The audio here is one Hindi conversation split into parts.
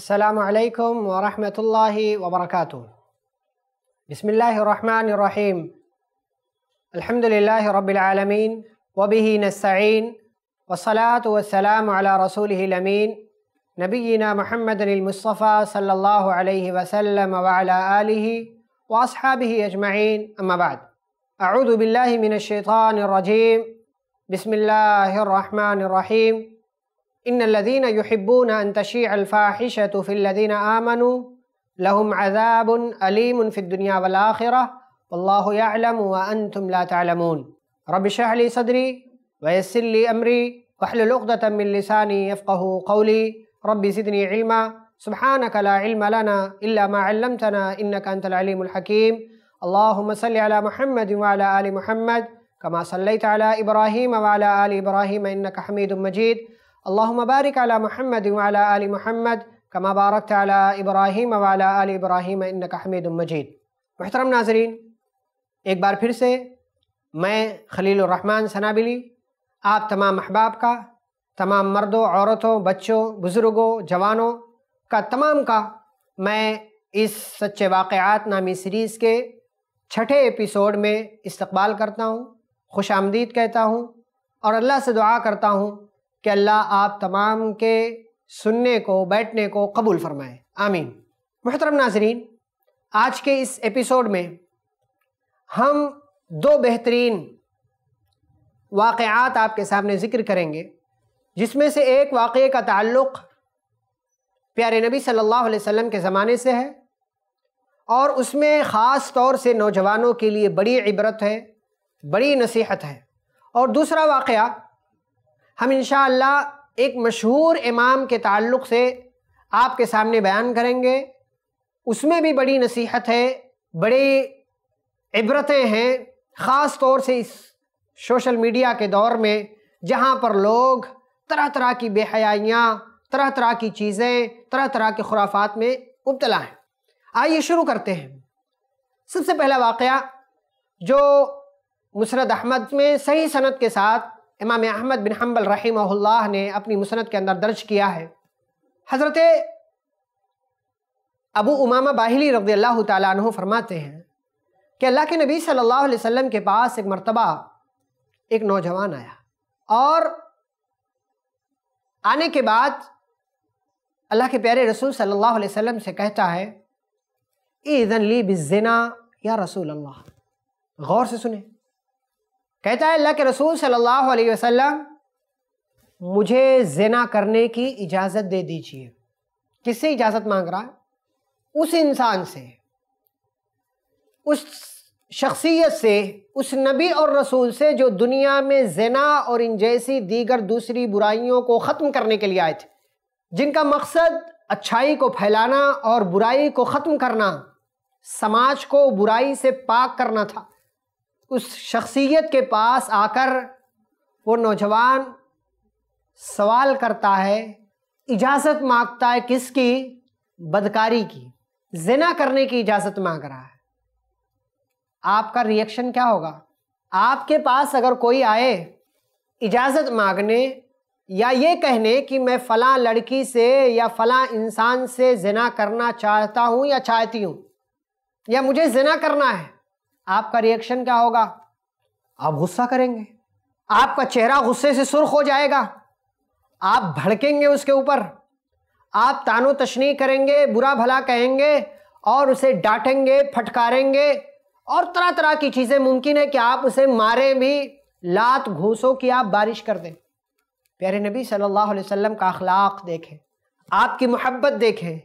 السلام عليكم ورحمة الله وبركاته بسم الله الرحمن الرحيم الحمد لله رب العالمين وبه نستعين والصلاة والسلام على رسوله الأمين نبينا محمد المصطفى صلى الله عليه وسلم وعلى آله وأصحابه أجمعين أما بعد أعوذ بالله من الشيطان الرجيم بسم الله الرحمن الرحيم إن الذين يحبون أن تشيع الفاحشة في الذين آمنوا لهم عذاب أليم في الدنيا والآخرة والله يعلم وأنتم لا تعلمون رب اشرح لي صدري ويسر لي أمري واحلل عقدة من لساني يفقه قولي رب زدني علما سبحانك لا علم لنا إلا ما علمتنا إنك أنت العليم الحكيم اللهم صل على محمد وعلى آل محمد كما صليت على إبراهيم وعلى آل إبراهيم إنك حميد مجيد अल्लाहुम्मा बारिक अला महमद वाला आल महमद कमा बारक अला इब्राहिम वाला आल इब्राहिम इनका हमीद मजीद महतरम नाजरीन एक बार फिर से मैं खलील रहमान सनाबिली आप तमाम अहबाब का तमाम मर्दों औरतों बच्चों बुज़ुर्गों जवानों का तमाम का मैं इस सच्चे वाक़ात नामी सीरीज़ के छठे एपिसोड में इस्तबाल करता हूँ खुश आमदीद कहता हूँ और अल्लाह से दुआ करता हूँ कि अल्लाह आप तमाम के सुनने को बैठने को कबूल फरमाए आमीन मोहतरम नाजरीन आज के इस एपिसोड में हम दो बेहतरीन वाक़ात आपके सामने ज़िक्र करेंगे जिसमें से एक वाक़े का ताल्लुक़ प्यारे नबी सल्लल्लाहु अलैहि वसल्लम के ज़माने से है और उसमें ख़ास तौर से नौजवानों के लिए बड़ी इबरत है बड़ी नसीहत है और दूसरा वाक़ हम इन एक मशहूर इमाम के ताल्लुक़ से आपके सामने बयान करेंगे उसमें भी बड़ी नसीहत है बड़ी इबरतें हैं ख़ास तौर से इस सोशल मीडिया के दौर में जहाँ पर लोग तरह तरह की बेहयाइयाँ तरह तरह की चीज़ें तरह तरह के खुराफात में मुबतला हैं आइए शुरू करते हैं सबसे पहला वाक़ जो मुसरत अहमद में सही सनत के साथ इमाम अहमद बिन हम्बल रहीमल्ला ने अपनी मुसनत के अंदर दर्ज किया है हज़रत अबू उमामा बाहिली रदी अल्लाह तु फरमाते हैं कि अल्लाह के नबी सल्लल्लाहु अलैहि वसल्लम के पास एक मरतबा एक नौजवान आया और आने के बाद अल्लाह के प्यारे रसूल सल्लल्लाहु अलैहि वसल्लम से कहता है ईदन ली बिजना या रसूल अल्लाह गौर से सुने कहता है अल्लाह के रसूल सल्लल्लाहु अलैहि वसल्लम मुझे जना करने की इजाज़त दे दीजिए किससे इजाज़त मांग रहा है उस इंसान से उस शख्सियत से उस नबी और रसूल से जो दुनिया में जना और इन जैसी दीगर दूसरी बुराइयों को ख़त्म करने के लिए आए थे जिनका मकसद अच्छाई को फैलाना और बुराई को ख़त्म करना समाज को बुराई से पाक करना था उस शख्सियत के पास आकर वो नौजवान सवाल करता है इजाज़त मांगता है किसकी बदकारी की जिना करने की इजाज़त मांग रहा है आपका रिएक्शन क्या होगा आपके पास अगर कोई आए इजाज़त मांगने या ये कहने कि मैं फ़लाँ लड़की से या फ़लाँ इंसान से जिना करना चाहता हूँ या चाहती हूँ या मुझे जिना करना है आपका रिएक्शन क्या होगा आप गुस्सा करेंगे आपका चेहरा गुस्से से सुर्ख हो जाएगा आप भड़केंगे उसके ऊपर आप तानो तशनी करेंगे बुरा भला कहेंगे और उसे डांटेंगे फटकारेंगे और तरह तरह की चीज़ें मुमकिन है कि आप उसे मारें भी लात घूसो कि आप बारिश कर दें प्यारे नबी सल्लल्लाहु अलैहि वसल्लम का अखलाक देखें आपकी मोहब्बत देखें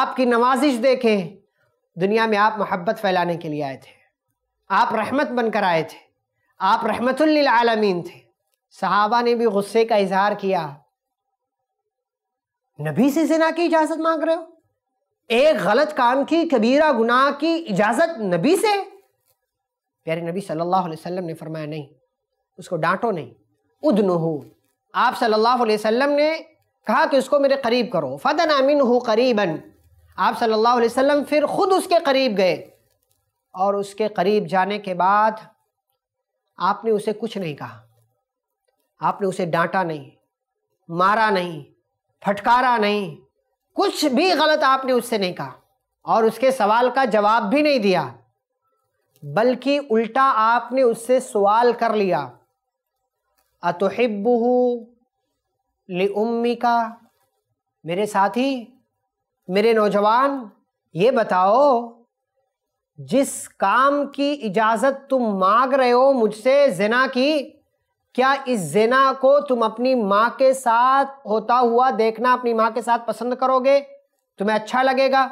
आपकी नवाजिश देखें दुनिया में आप मोहब्बत फैलाने के लिए आए थे आप रहमत बनकर आए थे आप रहमतुल्लिलामीन थे सहाबा ने भी गुस्से का इजहार किया नबी से जिना की इजाज़त मांग रहे हो एक गलत काम की कबीरा गुनाह की इजाज़त नबी से प्यारे नबी सल्लल्लाहु अलैहि वसल्लम ने फरमाया नहीं उसको डांटो नहीं उदन हो आप सल्लल्लाहु अलैहि वसल्लम ने कहा कि उसको मेरे करीब करो फ़तन अमिन हो करीबन आप सल्लल्लाहु अलैहि वसल्लम फिर ख़ुद उसके करीब गए और उसके करीब जाने के बाद आपने उसे कुछ नहीं कहा आपने उसे डांटा नहीं मारा नहीं फटकारा नहीं कुछ भी गलत आपने उससे नहीं कहा और उसके सवाल का जवाब भी नहीं दिया बल्कि उल्टा आपने उससे सवाल कर लिया अतहिब्बू ले उम्मी का मेरे साथी मेरे नौजवान ये बताओ जिस काम की इजाज़त तुम मांग रहे हो मुझसे जना की क्या इस जना को तुम अपनी माँ के साथ होता हुआ देखना अपनी माँ के साथ पसंद करोगे तुम्हें अच्छा लगेगा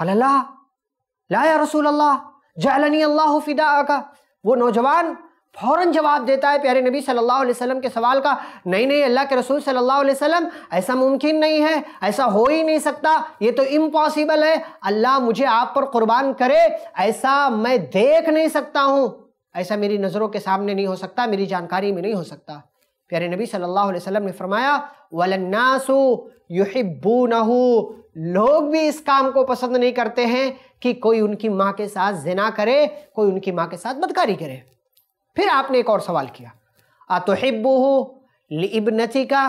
अल्लाह ला रसूल अल्लाह जहलनी अल्लाह फिदा का वो नौजवान फ़ौरन जवाब देता है प्यारे नबी सल्लल्लाहु अलैहि वसल्लम के सवाल का नहीं नहीं अल्लाह के रसूल सल्लल्लाहु अलैहि वसल्लम ऐसा मुमकिन नहीं है ऐसा हो ही नहीं सकता ये तो इम्पॉसिबल है अल्लाह मुझे आप पर कुर्बान करे ऐसा मैं देख नहीं सकता हूँ ऐसा मेरी नज़रों के सामने नहीं हो सकता मेरी जानकारी में नहीं हो सकता प्यारे नबी सल्लल्लाहु अलैहि वसल्लम ने फरमाया वलन्नासु युहिब्बूनहु लोग भी इस काम को पसंद नहीं करते हैं कि कोई उनकी माँ के साथ जिना करे कोई उनकी माँ के साथ बदकारी करे फिर आपने एक और सवाल किया अतहिब्बू लिबनती का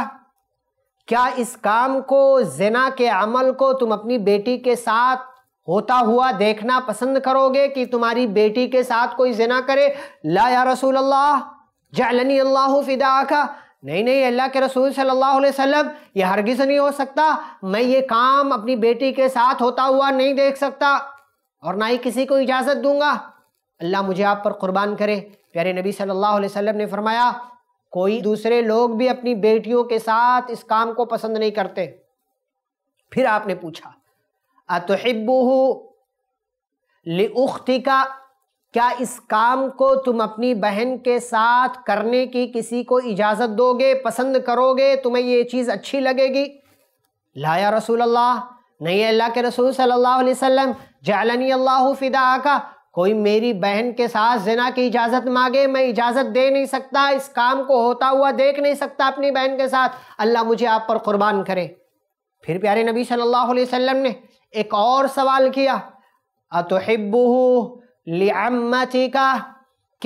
क्या इस काम को जना के अमल को तुम अपनी बेटी के साथ होता हुआ देखना पसंद करोगे कि तुम्हारी बेटी के साथ कोई जना करे ला या रसूल अल्लाह जलनी अल्लाह फिदा का नहीं नहीं अल्लाह के रसूल सल्लल्लाहु अलैहि वसल्लम ये हरगिज़ नहीं हो सकता मैं ये काम अपनी बेटी के साथ होता हुआ नहीं देख सकता और ना ही किसी को इजाज़त दूंगा अल्लाह मुझे आप पर कुर्बान करे प्यारे नबी सल्लल्लाहु अलैहि वसल्लम ने फरमाया कोई दूसरे लोग भी अपनी बेटियों के साथ इस काम को पसंद नहीं करते फिर आपने पूछा अतहिब्बू लिउख्तिका क्या इस काम को तुम अपनी बहन के साथ करने की किसी को इजाज़त दोगे पसंद करोगे तुम्हें ये चीज़ अच्छी लगेगी लाया रसूल अल्लाह नहीं अल्लाह के रसूल सल्लल्लाहु अलैहि वसल्लम जालनी अल्लाह फ़िदा का कोई मेरी बहन के साथ जिना की इजाज़त मांगे मैं इजाज़त दे नहीं सकता इस काम को होता हुआ देख नहीं सकता अपनी बहन के साथ अल्लाह मुझे आप पर क़ुरबान करे फिर प्यारे नबी सल्लल्लाहु अलैहि वसल्लम ने एक और सवाल किया अतहब्बू लिअम्मती का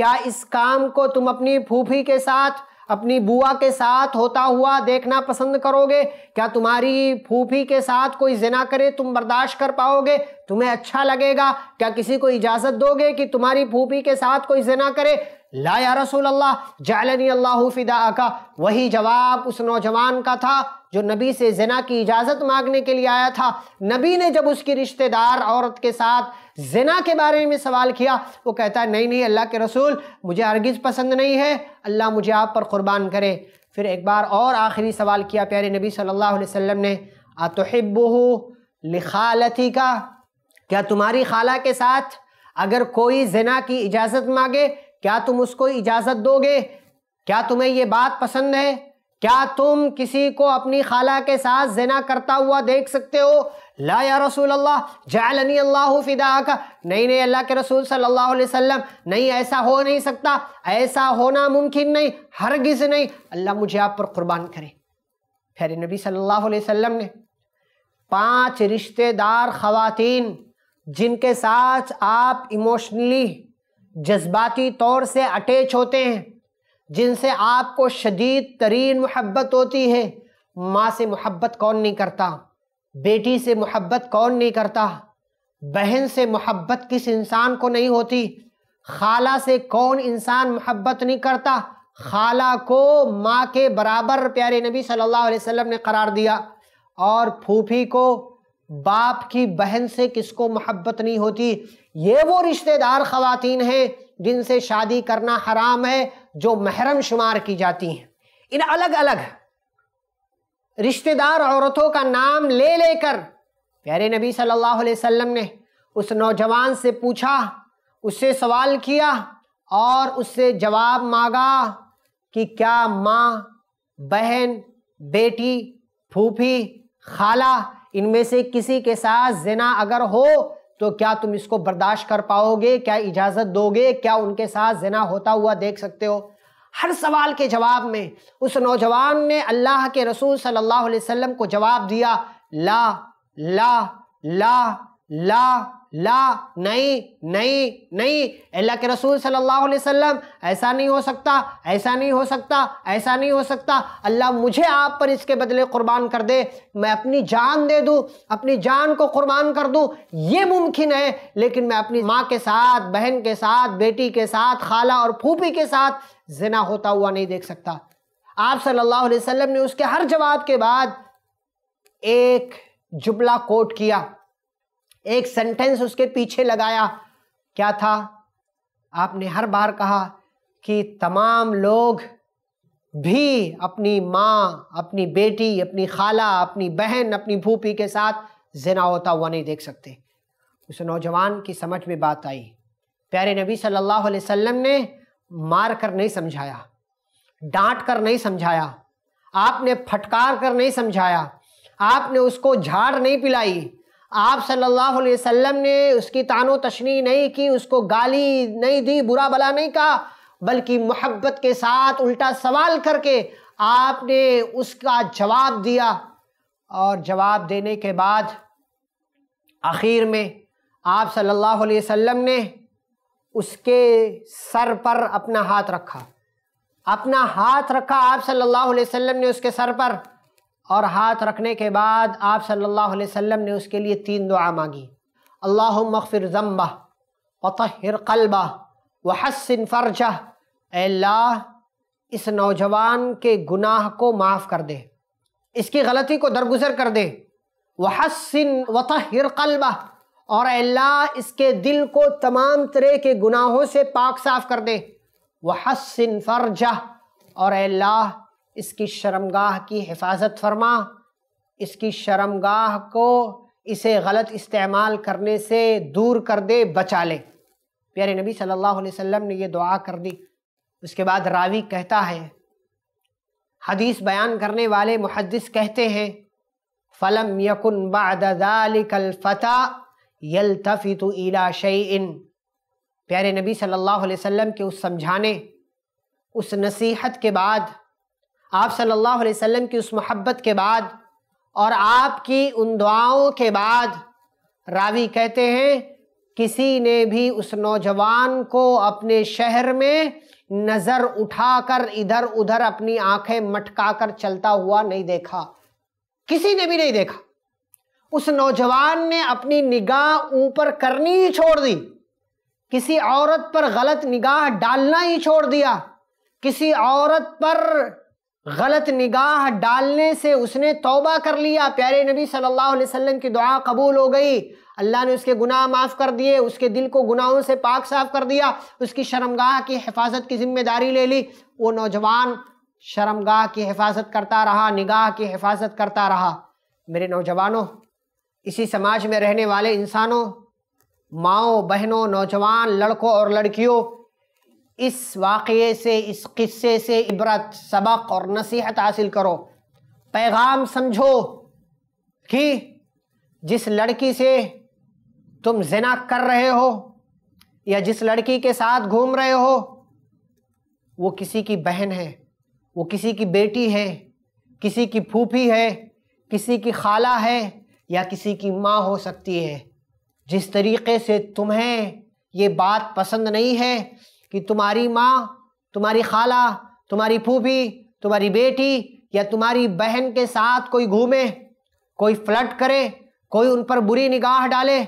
क्या इस काम को तुम अपनी फूफी के साथ अपनी बुआ के साथ होता हुआ देखना पसंद करोगे क्या तुम्हारी फूफी के साथ कोई जिना करे तुम बर्दाश्त कर पाओगे तुम्हें अच्छा लगेगा क्या किसी को इजाज़त दोगे कि तुम्हारी फूफी के साथ कोई जिना करे ला या रसूल अल्लाह जालनी अल्लाह फिदा का वही जवाब उस नौजवान का था जो नबी से जना की इजाज़त मांगने के लिए आया था नबी ने जब उसकी रिश्तेदार औरत के साथ जना के बारे में सवाल किया वो कहता है नहीं नहीं अल्लाह के रसूल मुझे हरगिज़ पसंद नहीं है अल्लाह मुझे आप पर क़ुरबान करे फिर एक बार और आखिरी सवाल किया प्यारे नबी सल्लल्लाहु अलैहि वसल्लम ने आतोहिब्बू लिखालती का क्या तुम्हारी खाला के साथ अगर कोई जना की इजाज़त मांगे क्या तुम उसको इजाज़त दोगे क्या तुम्हें ये बात पसंद है क्या तुम किसी को अपनी खाला के साथ जना करता हुआ देख सकते हो ला या रसूल अल्लाह जालनी अल्लाह फ़िदा का नहीं नहीं अल्लाह के रसूल सल्लल्लाहु अलैहि वसल्लम नहीं ऐसा हो नहीं सकता ऐसा होना मुमकिन नहीं हरगिज़ नहीं अल्लाह मुझे आप पर कुर्बान करे फिर नबी सल्लल्लाहु अलैहि वसल्लम ने पांच रिश्तेदार ख़वातीन जिनके साथ आप इमोशनली जज्बाती तौर से अटैच होते हैं जिनसे आपको शदीद तरीन मोहब्बत होती है माँ से मोहब्बत कौन नहीं करता बेटी से मोहब्बत कौन नहीं करता बहन से मोहब्बत किस इंसान को नहीं होती खाला से कौन इंसान मोहब्बत नहीं करता खाला को माँ के बराबर प्यारे नबी सल्लल्लाहु अलैहि वसल्लम ने करार दिया और फूफी को बाप की बहन से किसको मोहब्बत नहीं होती ये वो रिश्तेदार ख़वातीन हैं जिनसे शादी करना हराम है जो महरम शुमार की जाती हैं इन अलग अलग रिश्तेदार औरतों का नाम ले लेकर प्यारे नबी सल्लल्लाहु अलैहि वसल्लम ने उस नौजवान से पूछा उससे सवाल किया और उससे जवाब मांगा कि क्या माँ बहन बेटी फूफी खाला इनमें से किसी के साथ जिना अगर हो तो क्या तुम इसको बर्दाश्त कर पाओगे क्या इजाज़त दोगे क्या उनके साथ जना होता हुआ देख सकते हो हर सवाल के जवाब में उस नौजवान ने अल्लाह के रसूल सल्लल्लाहु अलैहि वसल्लम को जवाब दिया ला ला ला ला ला नहीं नहीं नहीं अल्लाह के रसूल सल्लल्लाहु अलैहि वसल्लम ऐसा नहीं हो सकता ऐसा नहीं हो सकता ऐसा नहीं हो सकता अल्लाह मुझे आप पर इसके बदले कुर्बान कर दे मैं अपनी जान दे दूँ अपनी जान को कुर्बान कर दूँ ये मुमकिन है लेकिन मैं अपनी माँ के साथ बहन के साथ बेटी के साथ खाला और फूफी के साथ जना होता हुआ नहीं देख सकता आप सल्लल्लाहु अलैहि वसल्लम ने उसके हर जवाब के बाद एक जुमला कोट किया एक सेंटेंस उसके पीछे लगाया क्या था आपने हर बार कहा कि तमाम लोग भी अपनी माँ अपनी बेटी अपनी खाला अपनी बहन अपनी भूपी के साथ जिना होता हुआ नहीं देख सकते उस नौजवान की समझ में बात आई प्यारे नबी सल्लल्लाहु अलैहि वसल्लम ने मार कर नहीं समझाया डांट कर नहीं समझाया आपने फटकार कर नहीं समझाया आपने उसको झाड़ नहीं पिलाई आप सल्लल्लाहु अलैहि वसल्लम ने उसकी तानो तशनी नहीं की उसको गाली नहीं दी बुरा भला नहीं कहा बल्कि मोहब्बत के साथ उल्टा सवाल करके आपने उसका जवाब दिया और जवाब देने के बाद आखिर में आप सल्लल्लाहु अलैहि वसल्लम ने उसके सर पर अपना हाथ रखा अपना हाथ रखा आप सल्लल्लाहु अलैहि वसल्लम ने उसके सर पर और हाथ रखने के बाद आप सल्लल्लाहु अलैहि वसल्लम ने उसके लिए तीन दुआ मांगी अल्लाह मखफिर ज़म्बा वतर कलबा वहसिन फ़र्जा अल्लाह इस नौजवान के गुनाह को माफ़ कर दे इसकी गलती को दरगुजर कर दे वहसिन वतहिर कलबा और अल्लाह इसके दिल को तमाम तरह के गुनाहों से पाक साफ कर दे वहसिन फ़र्जा और अल्लाह इसकी शर्मगाह की हिफाजत फरमा इसकी शर्मगाह को इसे गलत इस्तेमाल करने से दूर कर दे बचा ले प्यारे नबी सल्लल्लाहु अलैहि वसल्लम ने ये दुआ कर दी उसके बाद रावी कहता है हदीस बयान करने वाले मुहदस कहते हैं फ़लम यकुन बदलफ़ता यलतफ़ित इला प्यारे नबी सल्लल्लाहु अलैहि वसल्लम के उस समझाने उस नसीहत के बाद आप सल्लल्लाहु अलैहि वसल्लम की उस मोहब्बत के बाद और आपकी उन दुआओं के बाद रावी कहते हैं किसी ने भी उस नौजवान को अपने शहर में नज़र उठाकर इधर उधर अपनी आंखें मटकाकर चलता हुआ नहीं देखा किसी ने भी नहीं देखा उस नौजवान ने अपनी निगाह ऊपर करनी ही छोड़ दी किसी औरत पर गलत निगाह डालना ही छोड़ दिया किसी औरत पर गलत निगाह डालने से उसने तौबा कर लिया प्यारे नबी सल्लल्लाहु अलैहि वसल्लम की दुआ कबूल हो गई अल्लाह ने उसके गुनाह माफ़ कर दिए उसके दिल को गुनाहों से पाक साफ कर दिया उसकी शर्मगाह की हिफाजत की जिम्मेदारी ले ली वो नौजवान शर्मगाह की हिफाजत करता रहा निगाह की हिफाजत करता रहा मेरे नौजवानों इसी समाज में रहने वाले इंसानों माओ बहनों नौजवान लड़कों और लड़कियों इस वाक़े से इस किस्से से इबरत सबक और नसीहत हासिल करो पैगाम समझो कि जिस लड़की से तुम जना कर रहे हो या जिस लड़की के साथ घूम रहे हो वो किसी की बहन है वो किसी की बेटी है किसी की फूफी है किसी की खाला है या किसी की माँ हो सकती है जिस तरीके से तुम्हें ये बात पसंद नहीं है कि तुम्हारी माँ तुम्हारी खाला तुम्हारी फूफी तुम्हारी बेटी या तुम्हारी बहन के साथ कोई घूमे कोई फ्लट करे कोई उन पर बुरी निगाह डाले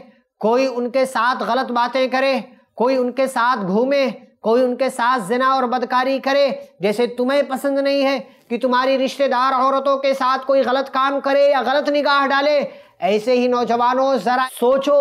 कोई उनके साथ गलत बातें करे कोई उनके साथ घूमे कोई उनके साथ जना और बदकारी करे जैसे तुम्हें पसंद नहीं है कि तुम्हारी रिश्तेदार औरतों के साथ कोई गलत काम करे या गलत निगाह डाले ऐसे ही नौजवानों ज़रा सोचो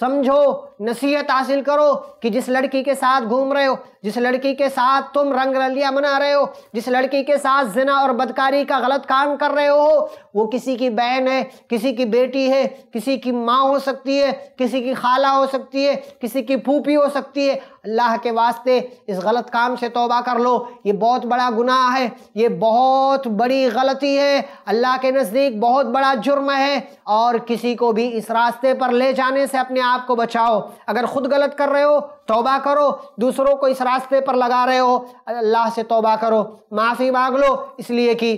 समझो नसीहत हासिल करो कि जिस लड़की के साथ घूम रहे हो जिस लड़की के साथ तुम रंग रलिया मना रहे हो जिस लड़की के साथ जिना और बदकारी का गलत काम कर रहे हो वो किसी की बहन है किसी की बेटी है किसी की माँ हो सकती है किसी की खाला हो सकती है किसी की फूफी हो सकती है अल्लाह के वास्ते इस गलत काम से तोबा कर लो ये बहुत बड़ा गुनाह है ये बहुत बड़ी गलती है अल्लाह के नज़दीक बहुत बड़ा जुर्म है और किसी को भी इस रास्ते पर ले जाने से अपने आप को बचाओ अगर खुद गलत कर रहे हो तोबा करो दूसरों को इस रास्ते पर लगा रहे हो अल्लाह से तोबा करो माफ़ी मांग लो इसलिए कि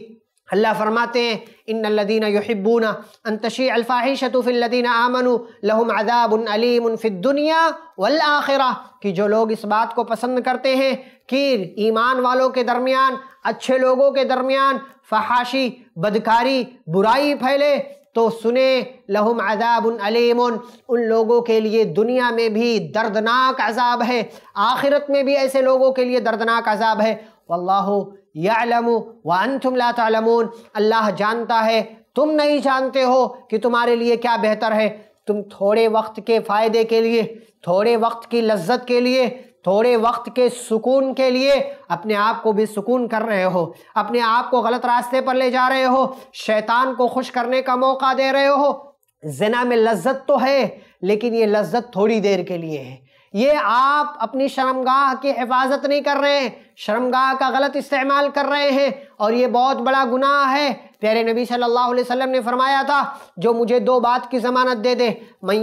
अल्लाह फरमाते हैं इन लदीन अंतशी अल्फाही अलफ़ाहिशतफ़िल्लिन आमन लहम अदाबन अलीमफ़िदुनिया वल आखिरा कि जो लोग इस बात को पसंद करते हैं कि ईमान वालों के दरमियान अच्छे लोगों के दरमियान फहाशी बदकारी बुराई फैले तो सुने लहुम अजाब अलीम उन लोगों के लिए दुनिया में भी दर्दनाक अजाब है आखिरत में भी ऐसे लोगों के लिए दर्दनाक अजाब है वल्लाह यालम वन लातमून अल्लाह जानता है तुम नहीं जानते हो कि तुम्हारे लिए क्या बेहतर है तुम थोड़े वक्त के फ़ायदे के लिए थोड़े वक्त की लज्जत के लिए थोड़े वक्त के सुकून के लिए अपने आप को भी सुकून कर रहे हो अपने आप को गलत रास्ते पर ले जा रहे हो शैतान को खुश करने का मौका दे रहे हो जना में लज्जत तो है लेकिन ये लज्जत थोड़ी देर के लिए है ये आप अपनी शर्मगाह की हिफाजत नहीं कर रहे हैं शर्मगाह का गलत इस्तेमाल कर रहे हैं और ये बहुत बड़ा गुनाह है प्यारे नबी सल्लल्लाहु अलैहि वसल्लम ने फरमाया था जो मुझे दो बात की ज़मानत दे दे माँ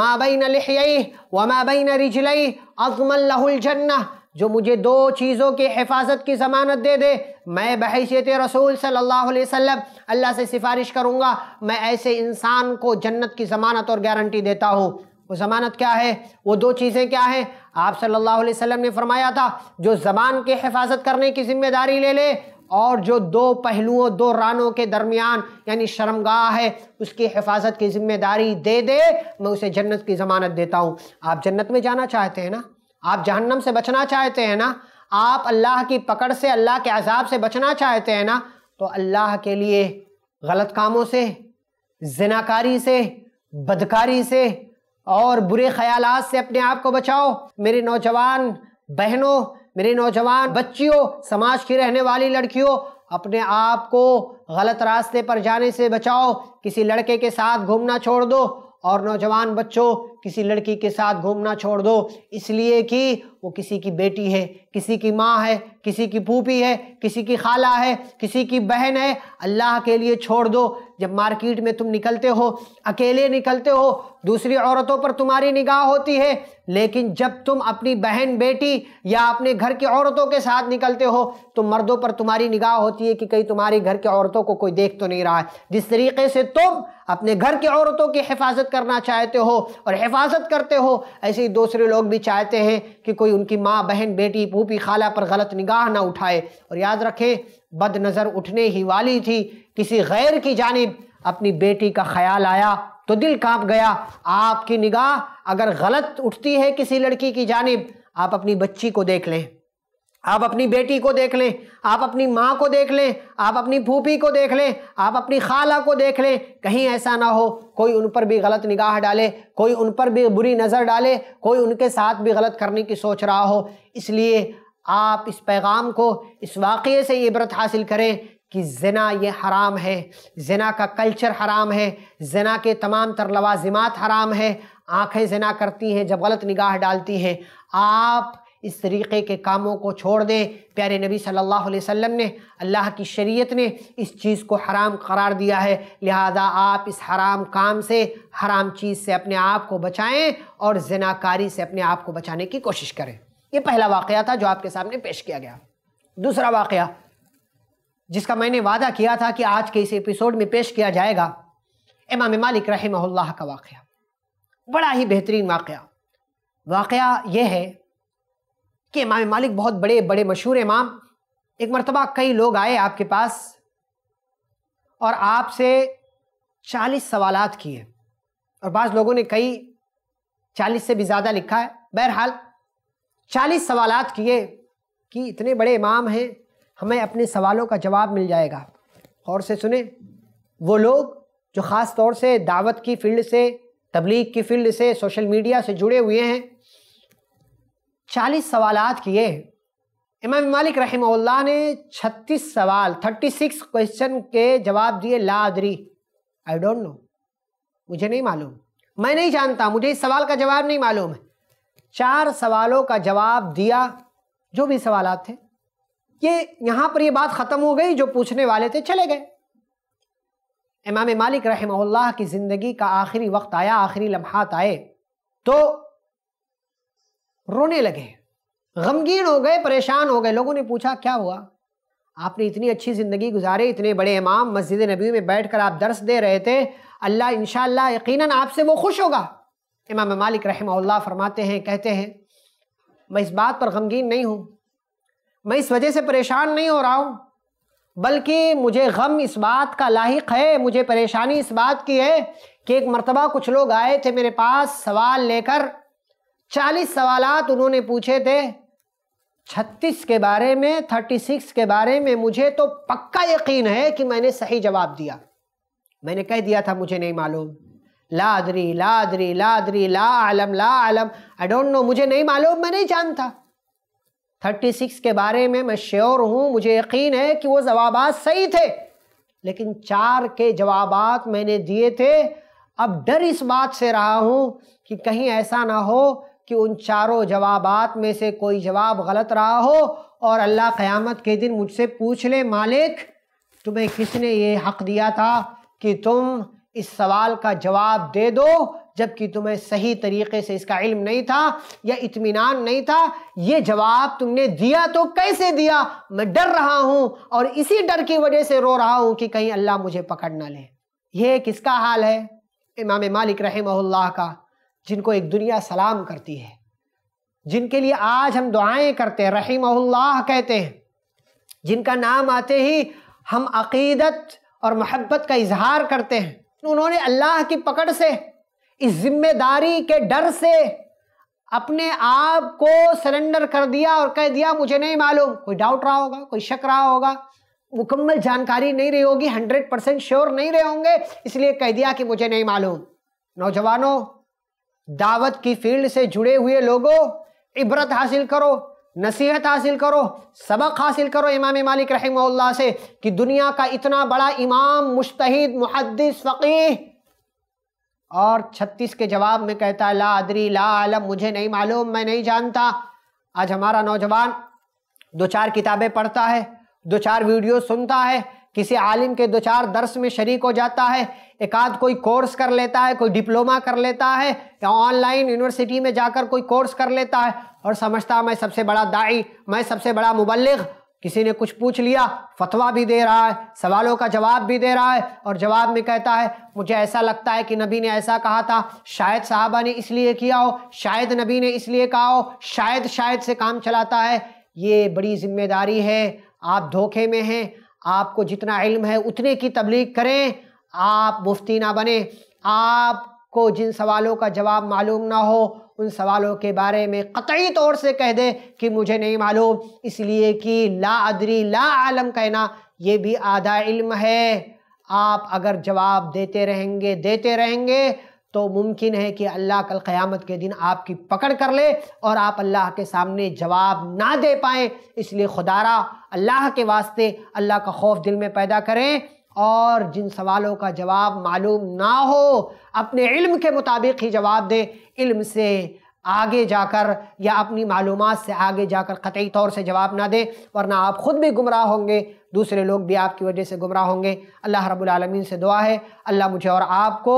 माबैन लिहई व माबैन रिजलई अजमल्लजन्ना जो मुझे दो चीज़ों की हिफाजत की ज़मानत दे दे मैं बहसीत रसूल सल्लल्लाहु अलैहि वसल्लम अल्लाह से सिफारिश करूँगा मैं ऐसे इंसान को जन्नत की ज़मानत और गारंटी देता हूँ वो ज़मानत क्या है वो दो चीज़ें क्या हैं आप सल्लल्लाहु अलैहि वसल्लम ने फरमाया था जो ज़बान की हिफाजत करने की जिम्मेदारी ले ले और जो दो पहलुओं दो रानों के दरमियान यानी शर्मगाह है उसकी हिफाजत की जिम्मेदारी दे दे मैं उसे जन्नत की ज़मानत देता हूँ आप जन्नत में जाना चाहते हैं ना आप जहन्नम से बचना चाहते हैं ना आप अल्लाह की पकड़ से अल्लाह के अजाब से बचना चाहते हैं ना तो अल्लाह के लिए गलत कामों से जनाकारी से बदकारी से और बुरे ख्याल से अपने आप को बचाओ मेरे नौजवान बहनों मेरे नौजवान बच्चियों समाज की रहने वाली लड़कियों अपने आप को गलत रास्ते पर जाने से बचाओ किसी लड़के के साथ घूमना छोड़ दो और नौजवान बच्चों किसी लड़की के साथ घूमना छोड़ दो इसलिए कि वो किसी की बेटी है किसी की माँ है किसी की फूफी है किसी की खाला है किसी की बहन है अल्लाह के लिए छोड़ दो जब मार्केट में तुम निकलते हो अकेले निकलते हो दूसरी औरतों पर तुम्हारी निगाह होती है लेकिन जब तुम अपनी बहन बेटी या अपने घर की औरतों के साथ निकलते हो तो मर्दों पर तुम्हारी निगाह होती है कि कहीं तुम्हारी घर की औरतों को कोई देख तो नहीं रहा है जिस तरीके से तुम अपने घर की औरतों की हिफाजत करना चाहते हो और हिफाजत करते हो ऐसे ही दूसरे लोग भी चाहते हैं कि कोई उनकी माँ बहन बेटी पूपी खाला पर गलत निगाह ना उठाए और याद रखें बद नज़र उठने ही वाली थी किसी गैर की जानब अपनी बेटी का ख्याल आया तो दिल कांप गया आपकी निगाह अगर गलत उठती है किसी लड़की की जानब आप अपनी बच्ची को देख लें आप अपनी बेटी को देख लें आप अपनी माँ को देख लें आप अपनी फूफी को देख लें आप अपनी खाला को देख लें कहीं ऐसा ना हो कोई उन पर भी गलत निगाह डाले कोई उन पर भी बुरी नज़र डाले कोई उनके साथ भी गलत करने की सोच रहा हो इसलिए आप इस पैगाम को इस वाक़े से इबरत हासिल करें कि जना ये हराम है जना का कल्चर हराम है जना के तमाम तर लवाजमात हराम है आँखें जना करती हैं जब गलत निगाह डालती हैं आप इस तरीक़े के कामों को छोड़ दें प्यारे नबी सल्लल्लाहु अलैहि वसल्लम ने अल्लाह की शरीयत ने इस चीज़ को हराम करार दिया है लिहाजा आप इस हराम काम से हराम चीज़ से अपने आप को बचाएं और जनाकारी से अपने आप को बचाने की कोशिश करें यह पहला वाक़ था जो आपके सामने पेश किया गया दूसरा वाक़ जिसका मैंने वादा किया था कि आज के इस एपिसोड में पेश किया जाएगा इमाम मालिक रहमल्ला का वाक़ बड़ा ही बेहतरीन वाक़ वाक़ यह है कि इमाम मालिक बहुत बड़े बड़े मशहूर इमाम एक मरतबा कई लोग आए आपके पास और आपसे चालीस सवाल किए और बाज़ लोगों ने कई चालीस से भी ज़्यादा लिखा है बहरहाल चालीस सवाल किए कि इतने बड़े इमाम हैं हमें अपने सवालों का जवाब मिल जाएगा और से सुने वो लोग जो ख़ास तौर से दावत की फील्ड से तबलीग की फील्ड से सोशल मीडिया से जुड़े हुए हैं चालीस सवाल किए इमाम मालिक रही ने छत्तीस सवाल थर्टी सिक्स क्वेश्चन के जवाब दिए लादरी आई डोंट नो मुझे नहीं मालूम मैं नहीं जानता मुझे इस सवाल का जवाब नहीं मालूम है चार सवालों का जवाब दिया जो भी सवाल थे ये यहाँ पर ये बात ख़त्म हो गई जो पूछने वाले थे चले गए इमाम मालिक रही की ज़िंदगी का आखिरी वक्त आया आखिरी लम्हात आए तो रोने लगे गमगीन हो गए परेशान हो गए लोगों ने पूछा क्या हुआ आपने इतनी अच्छी ज़िंदगी गुजारी इतने बड़े इमाम मस्जिद नबी में बैठ कर आप दर्स दे रहे थे अल्लाह इन यकीनन आपसे वो खुश होगा इमाम मालिक रहम फरमाते हैं कहते हैं मैं इस बात पर गमगीन नहीं हूँ मैं इस वजह से परेशान नहीं हो रहा हूँ बल्कि मुझे गम इस बात का लाक है मुझे परेशानी इस बात की है कि एक मरतबा कुछ लोग आए थे मेरे पास सवाल लेकर चालीस सवाल उन्होंने पूछे थे छत्तीस के बारे में थर्टी सिक्स के बारे में मुझे तो पक्का यकीन है कि मैंने सही जवाब दिया मैंने कह दिया था मुझे नहीं मालूम लादरी लादरी लादरी ला आलम ला आलम आई डोंट नो मुझे नहीं मालूम मैं नहीं जानता थर्टी सिक्स के बारे में मैं श्योर हूँ मुझे यकीन है कि वो जवाब सही थे लेकिन चार के जवाब मैंने दिए थे अब डर इस बात से रहा हूँ कि कहीं ऐसा ना हो कि उन चारों जवाबात में से कोई जवाब गलत रहा हो और अल्लाह क़यामत के दिन मुझसे पूछ ले मालिक तुम्हें किसने ये हक दिया था कि तुम इस सवाल का जवाब दे दो जबकि तुम्हें सही तरीके से इसका इल्म नहीं था या इत्मीनान नहीं था ये जवाब तुमने दिया तो कैसे दिया मैं डर रहा हूँ और इसी डर की वजह से रो रहा हूँ कि कहीं अल्लाह मुझे पकड़ ना ले यह किसका हाल है इमाम मालिक रहमल्ला का जिनको एक दुनिया सलाम करती है जिनके लिए आज हम दुआएं करते हैं रहीम कहते हैं जिनका नाम आते ही हम अकीदत और महब्बत का इजहार करते हैं उन्होंने अल्लाह की पकड़ से इस जिम्मेदारी के डर से अपने आप को सरेंडर कर दिया और कह दिया मुझे नहीं मालूम कोई डाउट रहा होगा कोई शक रहा होगा मुकम्मल जानकारी नहीं रही होगी हंड्रेड परसेंट श्योर नहीं रहे होंगे इसलिए कह दिया कि मुझे नहीं मालूम नौजवानों दावत की फील्ड से जुड़े हुए लोगों इबरत हासिल करो नसीहत हासिल करो सबक हासिल करो इमाम मालिक रहमल्ला से कि दुनिया का इतना बड़ा इमाम मुश्तहिद मुहदस फ़कीह और छत्तीस के जवाब में कहता है ला अदरी ला आलम मुझे नहीं मालूम मैं नहीं जानता आज हमारा नौजवान दो चार किताबें पढ़ता है दो चार वीडियो सुनता है किसी आलिम के दो चार दर्स में शरीक हो जाता है एकाध कोई कोर्स कर लेता है कोई डिप्लोमा कर लेता है या ऑनलाइन यूनिवर्सिटी में जाकर कोई कोर्स कर लेता है और समझता मैं सबसे बड़ा दाई मैं सबसे बड़ा मुबलिक किसी ने कुछ पूछ लिया फतवा भी दे रहा है सवालों का जवाब भी दे रहा है और जवाब में कहता है मुझे ऐसा लगता है कि नबी ने ऐसा कहा था शायद साहबा ने इसलिए किया हो शायद नबी ने इसलिए कहा हो शायद शायद से काम चलाता है ये बड़ी जिम्मेदारी है आप धोखे में हैं आपको जितना इल्म है उतने की तबलीग करें आप मुफ्ती ना बने आपको जिन सवालों का जवाब मालूम ना हो उन सवालों के बारे में कतई तौर से कह दे कि मुझे नहीं मालूम इसलिए कि ला अदरी ला आलम कहना ये भी आधा इल्म है आप अगर जवाब देते रहेंगे देते रहेंगे तो मुमकिन है कि अल्लाह कल क़यामत के दिन आपकी पकड़ कर ले और आप अल्लाह के सामने जवाब ना दे पाएँ इसलिए खुदारा अल्लाह के वास्ते अल्लाह का खौफ दिल में पैदा करें और जिन सवालों का जवाब मालूम ना हो अपने इल्म के मुताबिक ही जवाब दें इल्म से आगे जाकर या अपनी मालूम से आगे जाकर कतई तौर से जवाब ना दें वरना आप ख़ुद भी गुमराह होंगे दूसरे लोग भी आपकी वजह से गुमराह होंगे अल्लाह रब्बुल रबालमीन से दुआ है अल्लाह मुझे और आपको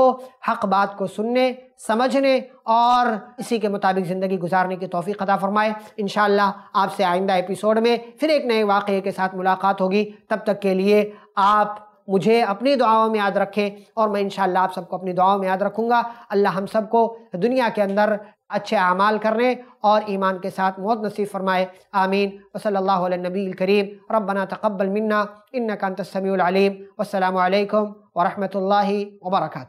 हक बात को सुनने समझने और इसी के मुताबिक ज़िंदगी गुजारने की तोफ़ी अदा फरमाए इन आपसे आइंदा एपिसोड में फिर एक नए वाक़े के साथ मुलाकात होगी तब तक के लिए आप मुझे अपनी दुआओं में याद रखें और मैं इन आप सबको अपनी दुआओं में याद रखूँगा अल्लाह हम सबको दुनिया के अंदर अच्छे अमाल करने और ईमान के साथ मौत नसीब फरमाए आमीन वसल्ला नबी करीम रबना तकबल मन्ना इन्ना कंत समीम वसलम वरहमल वर्का